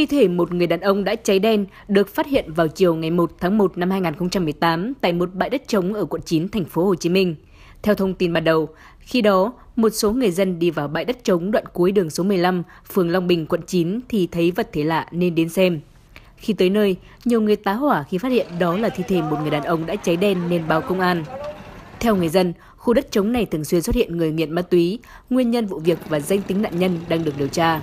Thi thể một người đàn ông đã cháy đen được phát hiện vào chiều ngày 1 tháng 1 năm 2018 tại một bãi đất trống ở quận 9 thành phố Hồ Chí Minh. Theo thông tin ban đầu, khi đó, một số người dân đi vào bãi đất trống đoạn cuối đường số 15, phường Long Bình, quận 9 thì thấy vật thể lạ nên đến xem. Khi tới nơi, nhiều người tá hỏa khi phát hiện đó là thi thể một người đàn ông đã cháy đen nên báo công an. Theo người dân, khu đất trống này thường xuyên xuất hiện người nghiện ma túy, nguyên nhân vụ việc và danh tính nạn nhân đang được điều tra.